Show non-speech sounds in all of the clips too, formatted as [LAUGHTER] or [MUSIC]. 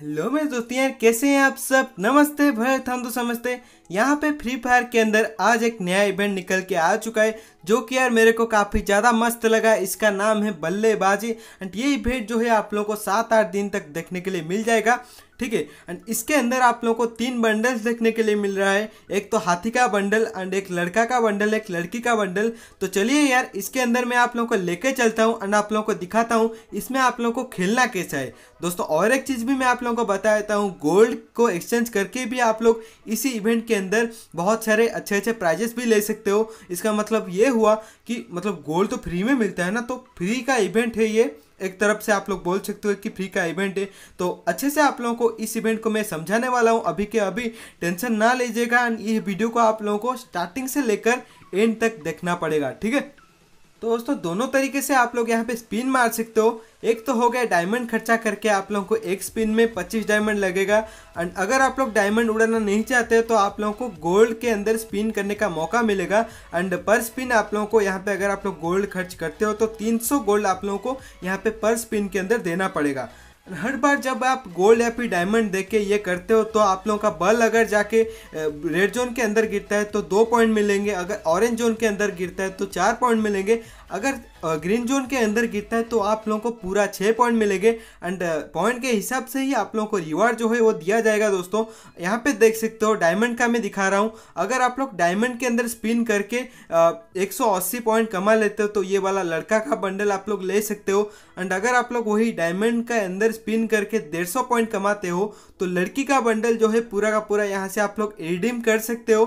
hello मेरे दोस्ती यार कैसे हैं आप सब नमस्ते भाई हम तो समझते यहाँ पे फ्री फायर के अंदर आज एक नया इवेंट निकल के आ चुका है जो कि यार मेरे को काफ़ी ज़्यादा मस्त लगा इसका नाम है बल्लेबाजी एंड ये इवेंट जो है आप लोगों को सात आठ दिन तक देखने के लिए मिल जाएगा ठीक है एंड इसके अंदर आप लोगों को तीन बंडल्स देखने के लिए मिल रहा है एक तो हाथी का बंडल एंड एक लड़का का बंडल एक लड़की का बंडल तो चलिए यार इसके अंदर मैं आप लोगों को लेके चलता हूँ एंड आप लोगों को दिखाता हूँ इसमें आप लोगों को खेलना कैसा है दोस्तों और एक चीज़ भी मैं आप लोगों को बता देता हूँ गोल्ड को एक्सचेंज करके भी आप लोग इसी इवेंट के अंदर बहुत सारे अच्छे अच्छे प्राइजेस भी ले सकते हो इसका मतलब ये हुआ कि मतलब गोल्ड तो फ्री में मिलता है ना तो फ्री का इवेंट है ये एक तरफ से आप लोग बोल सकते हो कि फ्री का इवेंट है तो अच्छे से आप लोगों को इस इवेंट को मैं समझाने वाला हूँ अभी के अभी टेंशन ना लीजिएगा ये वीडियो को आप लोगों को स्टार्टिंग से लेकर एंड तक देखना पड़ेगा ठीक है तो दोस्तों दोनों तरीके से आप लोग यहाँ पे स्पिन मार सकते हो एक तो हो गया डायमंड खर्चा करके आप लोगों को एक स्पिन में 25 डायमंड लगेगा एंड अगर आप लोग डायमंड उड़ाना नहीं चाहते तो आप लोगों को गोल्ड के अंदर स्पिन करने का मौका मिलेगा एंड पर स्पिन आप लोगों को यहाँ पे अगर आप लोग गोल्ड खर्च करते हो तो 300 गोल्ड आप लोगों को यहाँ पे पर स्पिन के अंदर देना पड़ेगा हर बार जब आप गोल्ड या फिर डायमंड दे के ये करते हो तो आप लोगों का बल अगर जाके रेड जोन के अंदर गिरता है तो दो पॉइंट मिलेंगे अगर ऑरेंज जोन के अंदर गिरता है तो चार पॉइंट मिलेंगे अगर ग्रीन जोन के अंदर गिरता है तो आप लोगों को पूरा छः पॉइंट मिलेंगे एंड पॉइंट के हिसाब से ही आप लोगों को रिवार्ड जो है वो दिया जाएगा दोस्तों यहाँ पे देख सकते हो डायमंड का मैं दिखा रहा हूँ अगर आप लोग डायमंड के अंदर स्पिन करके एक पॉइंट कमा लेते हो तो ये वाला लड़का का बंडल आप लोग ले सकते हो एंड अगर आप लोग वही डायमंड का अंदर स्पिन करके डेढ़ पॉइंट कमाते हो तो लड़की का बंडल जो है पूरा का पूरा यहाँ से आप लोग रिडीम कर सकते हो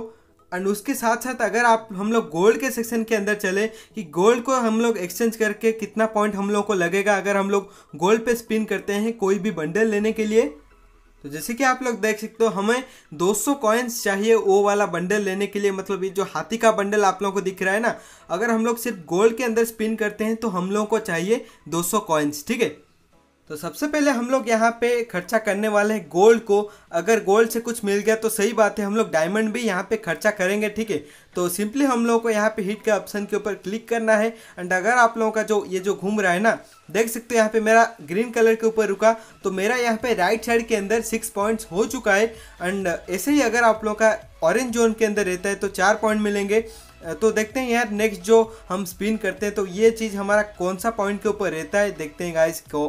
एंड उसके साथ साथ अगर आप हम लोग गोल्ड के सेक्शन के अंदर चले कि गोल्ड को हम लोग एक्सचेंज करके कितना पॉइंट हम लोग को लगेगा अगर हम लोग गोल्ड पे स्पिन करते हैं कोई भी बंडल लेने के लिए तो जैसे कि आप लोग देख सकते हो हमें 200 कॉइन्स चाहिए वो वाला बंडल लेने के लिए मतलब ये जो हाथी का बंडल आप लोगों को दिख रहा है ना अगर हम लोग सिर्फ गोल्ड के अंदर स्पिन करते हैं तो हम लोगों को चाहिए 200 कॉइन्स ठीक है तो सबसे पहले हम लोग यहाँ पे खर्चा करने वाले हैं गोल्ड को अगर गोल्ड से कुछ मिल गया तो सही बात है हम लोग डायमंड भी यहाँ पे खर्चा करेंगे ठीक है तो सिंपली हम लोगों को यहाँ पे हिट के ऑप्शन के ऊपर क्लिक करना है एंड अगर आप लोगों का जो ये जो घूम रहा है ना देख सकते हो यहाँ पे मेरा ग्रीन कलर के ऊपर रुका तो मेरा यहाँ पे राइट साइड के अंदर सिक्स पॉइंट्स हो चुका है एंड ऐसे ही अगर आप लोगों का ऑरेंज जोन के अंदर रहता है तो चार पॉइंट मिलेंगे तो देखते हैं यार नेक्स्ट जो हम स्पिन करते हैं तो ये चीज़ हमारा कौन सा पॉइंट के ऊपर रहता है देखते हैं गाइस को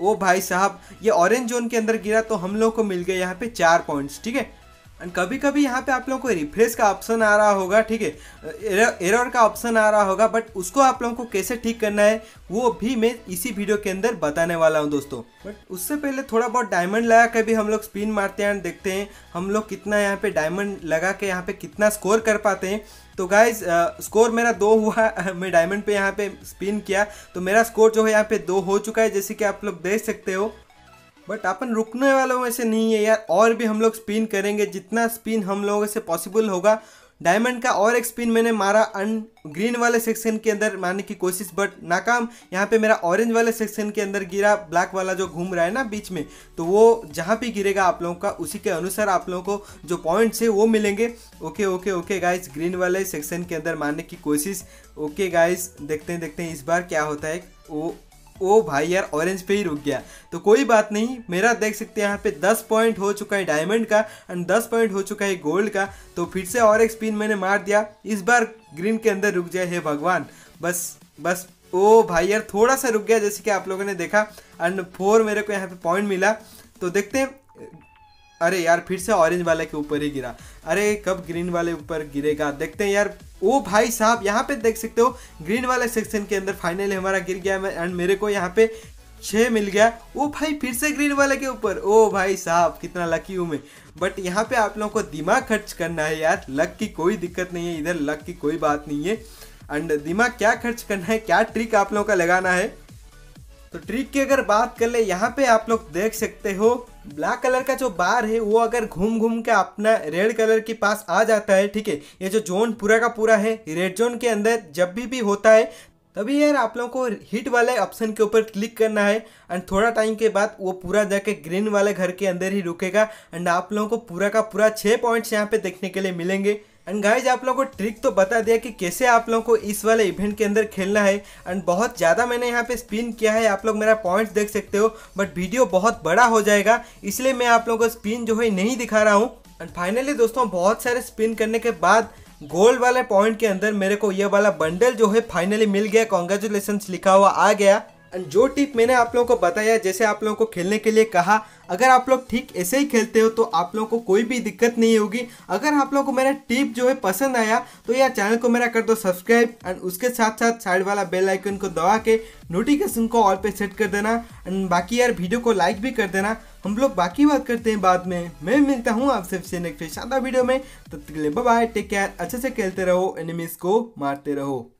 ओ भाई साहब ये ऑरेंज जोन के अंदर गिरा तो हम लोग को मिल गए यहाँ पे चार पॉइंट्स ठीक है एंड कभी कभी यहाँ पे आप लोगों को रिफ्रेश का ऑप्शन आ रहा होगा ठीक है एरर का ऑप्शन आ रहा होगा बट उसको आप लोगों को कैसे ठीक करना है वो भी मैं इसी वीडियो के अंदर बताने वाला हूँ दोस्तों बट उससे पहले थोड़ा बहुत डायमंड लगा के भी हम लोग स्पिन मारते हैं देखते हैं हम लोग कितना यहाँ पे डायमंड लगा के यहाँ पे कितना स्कोर कर पाते हैं तो गाइज स्कोर uh, मेरा दो हुआ [LAUGHS] मैं डायमंड पे यहाँ पे स्पिन किया तो मेरा स्कोर जो है यहाँ पे दो हो चुका है जैसे कि आप लोग देख सकते हो बट अपन रुकने वालों में से नहीं है यार और भी हम लोग स्पिन करेंगे जितना स्पिन हम लोगों से पॉसिबल होगा डायमंड का और एक स्पिन मैंने मारा अन ग्रीन वाले सेक्शन के अंदर मारने की कोशिश बट नाकाम यहाँ पे मेरा ऑरेंज वाले सेक्शन के अंदर गिरा ब्लैक वाला जो घूम रहा है ना बीच में तो वो जहाँ भी गिरेगा आप लोगों का उसी के अनुसार आप लोगों को जो पॉइंट्स है वो मिलेंगे okay okay okay guys green वाले सेक्शन के अंदर मारने की कोशिश ओके गाइज देखते हैं देखते हैं इस बार क्या होता है वो ओ भाई यार ऑरेंज पे ही रुक गया तो कोई बात नहीं मेरा देख सकते हैं यहाँ पे 10 पॉइंट हो चुका है डायमंड का एंड 10 पॉइंट हो चुका है गोल्ड का तो फिर से और एक स्पिन मैंने मार दिया इस बार ग्रीन के अंदर रुक जाए हे भगवान बस बस ओ भाई यार थोड़ा सा रुक गया जैसे कि आप लोगों ने देखा एंड फोर मेरे को यहाँ पे पॉइंट मिला तो देखते हैं अरे यार फिर से ऑरेंज वाले के ऊपर ही गिरा अरे कब ग्रीन वाले ऊपर गिरेगा देखते हैं यार ओ भाई साहब यहाँ पे देख सकते हो ग्रीन वाले सेक्शन के अंदर फाइनली हमारा गिर गया एंड मेरे को यहाँ पे छः मिल गया ओ भाई फिर से ग्रीन वाले के ऊपर ओ भाई साहब कितना लकी हूँ मैं बट यहाँ पे आप लोगों को दिमाग खर्च करना है यार लक की कोई दिक्कत नहीं है इधर लक की कोई बात नहीं है एंड दिमाग क्या खर्च करना है क्या ट्रिक आप लोगों का लगाना है तो ट्रिक की अगर बात कर ले यहाँ पे आप लोग देख सकते हो ब्लैक कलर का जो बार है वो अगर घूम घूम के अपना रेड कलर के पास आ जाता है ठीक है ये जो जोन पूरा का पूरा है रेड जोन के अंदर जब भी भी होता है तभी यार आप लोगों को हिट वाले ऑप्शन के ऊपर क्लिक करना है एंड थोड़ा टाइम के बाद वो पूरा जाके ग्रीन वाले घर के अंदर ही रुकेगा एंड आप लोगों को पूरा का पूरा छः पॉइंट्स यहाँ पे देखने के लिए मिलेंगे एंड गाइज आप लोगों को ट्रिक तो बता दिया कि कैसे आप लोगों को इस वाले इवेंट के अंदर खेलना है एंड बहुत ज़्यादा मैंने यहाँ पे स्पिन किया है आप लोग मेरा पॉइंट्स देख सकते हो बट वीडियो बहुत बड़ा हो जाएगा इसलिए मैं आप लोगों को स्पिन जो है नहीं दिखा रहा हूँ एंड फाइनली दोस्तों बहुत सारे स्पिन करने के बाद गोल्ड वाले पॉइंट के अंदर मेरे को ये वाला बंडल जो है फाइनली मिल गया कॉन्ग्रेचुलेसन लिखा हुआ आ गया एंड जो टिप मैंने आप लोगों को बताया जैसे आप लोगों को खेलने के लिए कहा अगर आप लोग ठीक ऐसे ही खेलते हो तो आप लोगों को कोई भी दिक्कत नहीं होगी अगर आप लोगों को मेरा टिप जो है पसंद आया तो यार चैनल को मेरा कर दो सब्सक्राइब एंड उसके साथ साथ साइड वाला बेल आइकन को दबा के नोटिफिकेशन को ऑल पे सेट कर देना एंड बाकी यार वीडियो को लाइक भी कर देना हम लोग बाकी बात करते हैं बाद में मैं मिलता हूँ आप सबसे नेक्स्ट शादा वीडियो में तब तक के लिए बाय टेक केयर अच्छे से खेलते रहो एनिमीज को मारते रहो